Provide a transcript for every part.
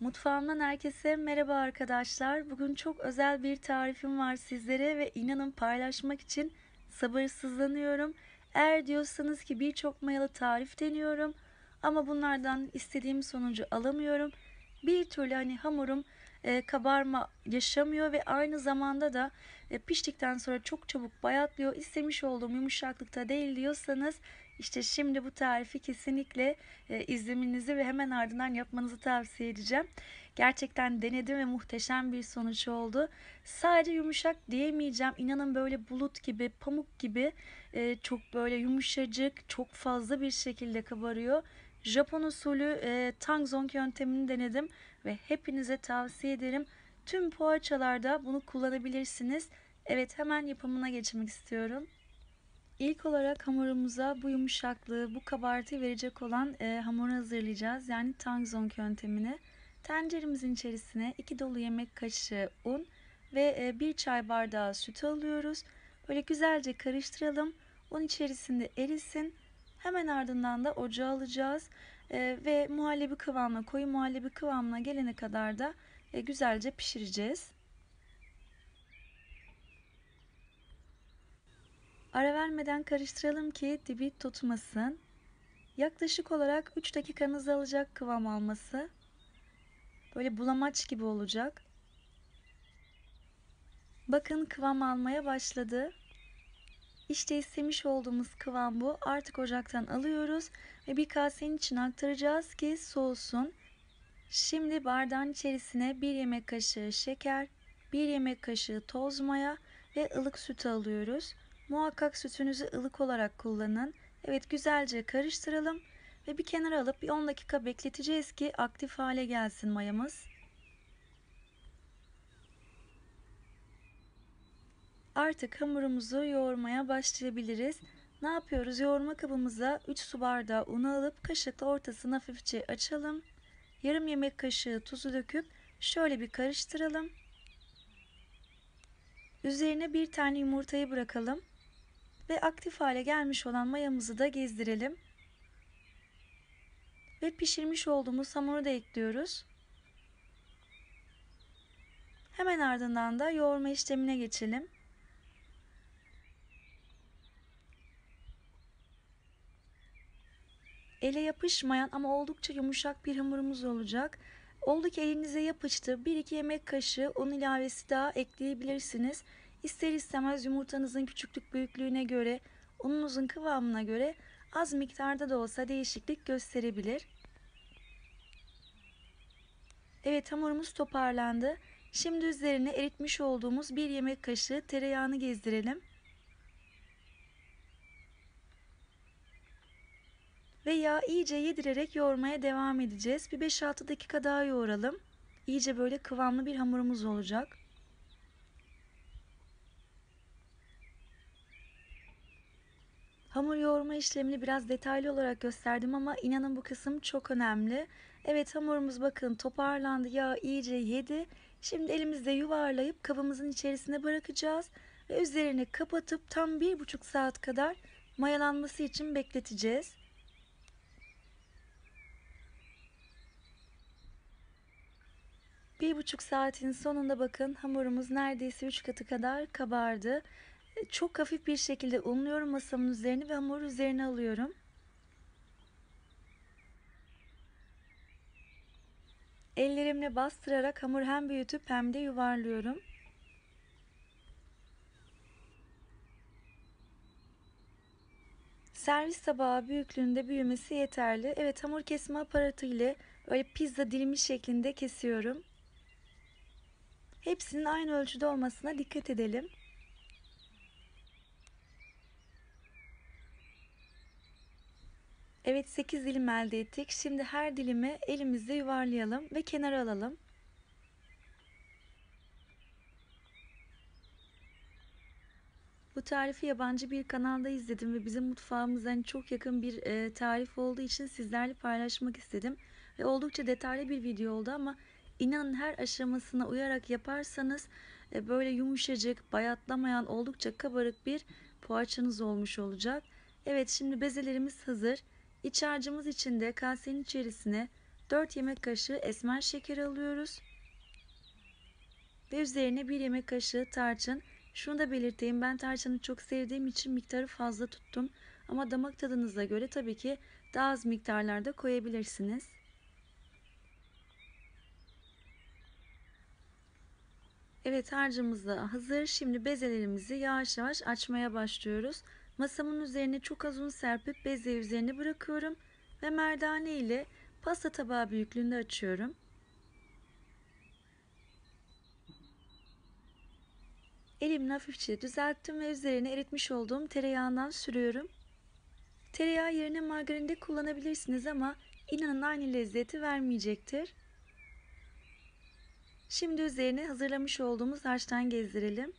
Mutfağımdan herkese merhaba arkadaşlar. Bugün çok özel bir tarifim var sizlere ve inanın paylaşmak için sabırsızlanıyorum. Eğer diyorsanız ki birçok mayalı tarif deniyorum ama bunlardan istediğim sonucu alamıyorum. Bir türlü hani hamurum e, kabarma yaşamıyor ve aynı zamanda da e, piştikten sonra çok çabuk bayatlıyor. İstemiş olduğum yumuşaklıkta değil diyorsanız işte şimdi bu tarifi kesinlikle e, izlemenizi ve hemen ardından yapmanızı tavsiye edeceğim. Gerçekten denedim ve muhteşem bir sonuç oldu. Sadece yumuşak diyemeyeceğim. İnanın böyle bulut gibi, pamuk gibi çok böyle yumuşacık, çok fazla bir şekilde kabarıyor. Japon usulü e, tangzong yöntemini denedim ve hepinize tavsiye ederim. Tüm poğaçalarda bunu kullanabilirsiniz. Evet hemen yapımına geçmek istiyorum. İlk olarak hamurumuza bu yumuşaklığı, bu kabartı verecek olan e, hamuru hazırlayacağız. Yani tangzong yöntemini. Tencerimizin içerisine 2 dolu yemek kaşığı un ve e, 1 çay bardağı sütü alıyoruz. Böyle güzelce karıştıralım. Un içerisinde erisin. Hemen ardından da ocağa alacağız. Ee, ve muhallebi kıvamına, koyu muhallebi kıvamına gelene kadar da e, güzelce pişireceğiz. Ara vermeden karıştıralım ki dibi tutmasın. Yaklaşık olarak 3 dakikanız alacak kıvam alması. Böyle bulamaç gibi olacak. Bakın kıvam almaya başladı. İşte istemiş olduğumuz kıvam bu. Artık ocaktan alıyoruz ve bir kasenin içine aktaracağız ki soğusun. Şimdi bardağın içerisine 1 yemek kaşığı şeker, 1 yemek kaşığı toz maya ve ılık sütü alıyoruz. Muhakkak sütünüzü ılık olarak kullanın. Evet güzelce karıştıralım ve bir kenara alıp bir 10 dakika bekleteceğiz ki aktif hale gelsin mayamız. Artık hamurumuzu yoğurmaya başlayabiliriz. Ne yapıyoruz? Yoğurma kabımıza 3 su bardağı unu alıp kaşıkla ortasını hafifçe açalım. Yarım yemek kaşığı tuzu döküp şöyle bir karıştıralım. Üzerine bir tane yumurtayı bırakalım ve aktif hale gelmiş olan mayamızı da gezdirelim. Ve pişirmiş olduğumuz hamuru da ekliyoruz. Hemen ardından da yoğurma işlemine geçelim. ele yapışmayan ama oldukça yumuşak bir hamurumuz olacak. Oldu ki elinize yapıştı. 1-2 yemek kaşığı un ilavesi daha ekleyebilirsiniz. İster istemez yumurtanızın küçüklük büyüklüğüne göre, ununuzun kıvamına göre az miktarda da olsa değişiklik gösterebilir. Evet hamurumuz toparlandı. Şimdi üzerine eritmiş olduğumuz 1 yemek kaşığı tereyağını gezdirelim. Veya iyice yedirerek yoğurmaya devam edeceğiz. Bir 5-6 dakika daha yoğuralım. İyice böyle kıvamlı bir hamurumuz olacak. Hamur yoğurma işlemini biraz detaylı olarak gösterdim ama inanın bu kısım çok önemli. Evet hamurumuz bakın toparlandı, yağ iyice yedi. Şimdi elimizde yuvarlayıp kabımızın içerisine bırakacağız ve üzerini kapatıp tam bir buçuk saat kadar mayalanması için bekleteceğiz. Bir buçuk saatin sonunda bakın hamurumuz neredeyse üç katı kadar kabardı. E, çok hafif bir şekilde unluyorum masamın üzerine ve hamur üzerine alıyorum. Ellerimle bastırarak hamur hem büyütüp hem de yuvarlıyorum. Servis tabağı büyüklüğünde büyümesi yeterli. Evet hamur kesme aparatı ile öyle pizza dilimi şeklinde kesiyorum. Hepsinin aynı ölçüde olmasına dikkat edelim. Evet 8 dilim elde ettik. Şimdi her dilimi elimizle yuvarlayalım ve kenara alalım. Bu tarifi yabancı bir kanalda izledim ve bizim mutfağımızdan yani çok yakın bir e, tarif olduğu için sizlerle paylaşmak istedim. Ve oldukça detaylı bir video oldu ama İnanın her aşamasına uyarak yaparsanız e, böyle yumuşacık, bayatlamayan, oldukça kabarık bir poğaçanız olmuş olacak. Evet şimdi bezelerimiz hazır. İç harcımız için de kasenin içerisine 4 yemek kaşığı esmer şeker alıyoruz. Ve üzerine 1 yemek kaşığı tarçın. Şunu da belirteyim ben tarçını çok sevdiğim için miktarı fazla tuttum. Ama damak tadınıza göre tabii ki daha az miktarlarda koyabilirsiniz. Evet harcımız da hazır. Şimdi bezelerimizi yavaş yavaş açmaya başlıyoruz. Masamın üzerine çok az un serpip beze üzerine bırakıyorum ve merdane ile pasta tabağı büyüklüğünde açıyorum. Elimle hafifçe düzelttim ve üzerine eritmiş olduğum tereyağından sürüyorum. Tereyağı yerine margarinde kullanabilirsiniz ama inanın aynı lezzeti vermeyecektir. Şimdi üzerine hazırlamış olduğumuz harçtan gezdirelim.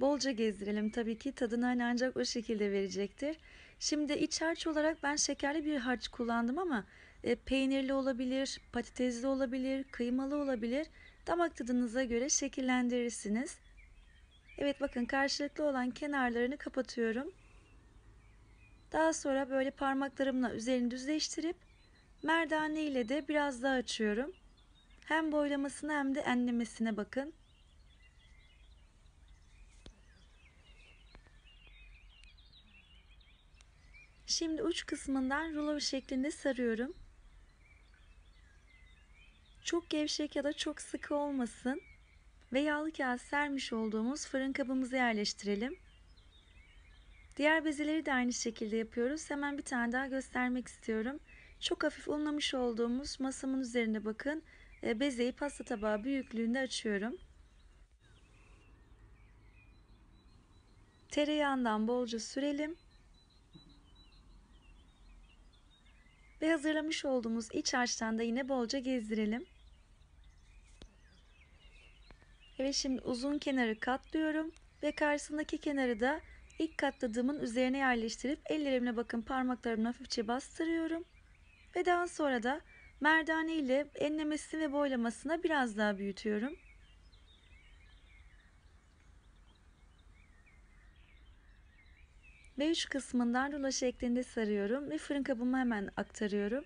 Bolca gezdirelim tabii ki tadını aynı hani ancak o şekilde verecektir. Şimdi iç harç olarak ben şekerli bir harç kullandım ama e, peynirli olabilir, patatesli olabilir, kıymalı olabilir. Damak tadınıza göre şekillendirirsiniz. Evet bakın karşılıklı olan kenarlarını kapatıyorum. Daha sonra böyle parmaklarımla üzerini düzleştirip merdane ile de biraz daha açıyorum. Hem boylamasına hem de enlemesine bakın. Şimdi uç kısmından rulo şeklinde sarıyorum. Çok gevşek ya da çok sıkı olmasın. Ve yağlı kağıt sermiş olduğumuz fırın kabımızı yerleştirelim. Diğer bezeleri de aynı şekilde yapıyoruz. Hemen bir tane daha göstermek istiyorum. Çok hafif unlamış olduğumuz masamın üzerine bakın. E, bezeyi pasta tabağı büyüklüğünde açıyorum. Tereyağından bolca sürelim. Ve hazırlamış olduğumuz iç harçtan da yine bolca gezdirelim. Evet şimdi uzun kenarı katlıyorum ve karşısındaki kenarı da ilk katladığımın üzerine yerleştirip ellerimle bakın parmaklarımla hafifçe bastırıyorum. Ve daha sonra da Merdane ile enlemesi ve boylamasına biraz daha büyütüyorum. Ve üç kısmından rulo şeklinde sarıyorum ve fırın kabıma hemen aktarıyorum.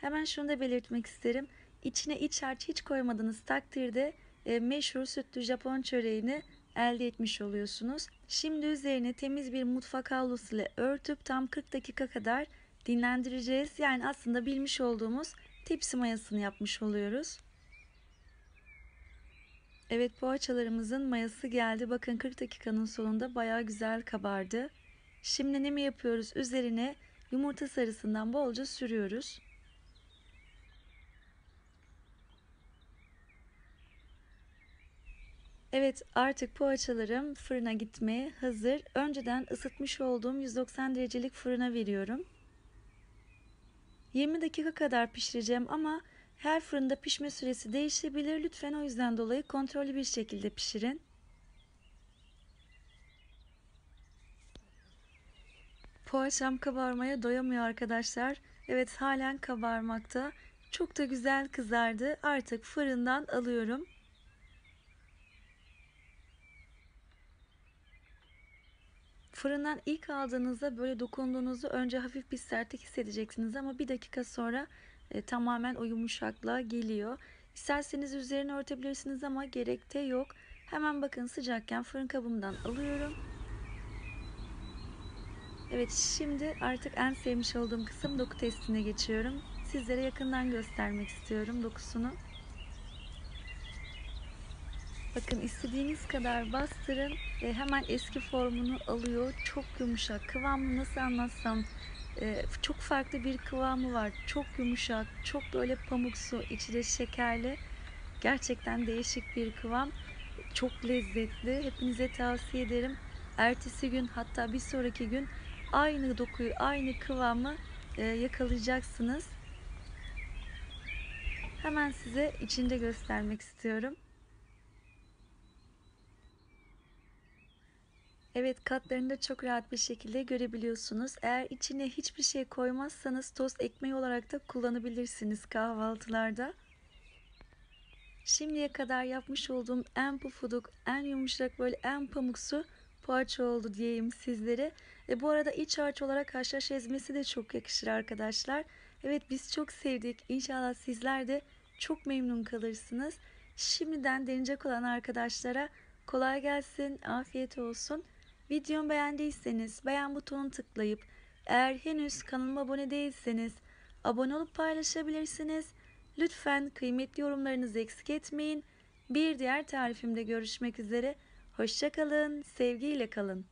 Hemen şunu da belirtmek isterim. İçine iç harç hiç koymadığınız takdirde e, meşhur sütlü Japon çöreğini elde etmiş oluyorsunuz. Şimdi üzerine temiz bir mutfak havlusu ile örtüp tam 40 dakika kadar dinlendireceğiz. Yani aslında bilmiş olduğumuz tepsi mayasını yapmış oluyoruz. Evet poğaçalarımızın mayası geldi. Bakın 40 dakikanın sonunda baya güzel kabardı. Şimdi ne mi yapıyoruz? Üzerine yumurta sarısından bolca sürüyoruz. Evet artık poğaçalarım fırına gitmeye hazır. Önceden ısıtmış olduğum 190 derecelik fırına veriyorum. 20 dakika kadar pişireceğim ama her fırında pişme süresi değişebilir. Lütfen o yüzden dolayı kontrollü bir şekilde pişirin. Poğaçam kabarmaya doyamıyor arkadaşlar. Evet halen kabarmakta. Çok da güzel kızardı. Artık fırından alıyorum. Fırından ilk aldığınızda böyle dokunduğunuzu önce hafif bir sertlik hissedeceksiniz ama bir dakika sonra e, tamamen o yumuşaklığa geliyor. İsterseniz üzerine örtebilirsiniz ama gerekte yok. Hemen bakın sıcakken fırın kabımdan alıyorum. Evet şimdi artık en sevmiş olduğum kısım doku testine geçiyorum. Sizlere yakından göstermek istiyorum dokusunu. Bakın istediğiniz kadar bastırın ve hemen eski formunu alıyor. Çok yumuşak. Kıvamı nasıl anlatsam e, çok farklı bir kıvamı var. Çok yumuşak, çok böyle pamuksu, içi de şekerli. Gerçekten değişik bir kıvam. Çok lezzetli. Hepinize tavsiye ederim. Ertesi gün hatta bir sonraki gün aynı dokuyu, aynı kıvamı e, yakalayacaksınız. Hemen size içinde göstermek istiyorum. Evet katlarını da çok rahat bir şekilde görebiliyorsunuz. Eğer içine hiçbir şey koymazsanız tost ekmeği olarak da kullanabilirsiniz kahvaltılarda. Şimdiye kadar yapmış olduğum en pufuduk, en yumuşak böyle en pamuksu poğaça oldu diyeyim sizlere. E, bu arada iç harç olarak haşhaş ezmesi de çok yakışır arkadaşlar. Evet biz çok sevdik. İnşallah sizler de çok memnun kalırsınız. Şimdiden deneyecek olan arkadaşlara kolay gelsin, afiyet olsun. Videomu beğendiyseniz beğen butonunu tıklayıp eğer henüz kanalıma abone değilseniz abone olup paylaşabilirsiniz. Lütfen kıymetli yorumlarınızı eksik etmeyin. Bir diğer tarifimde görüşmek üzere. Hoşçakalın, sevgiyle kalın.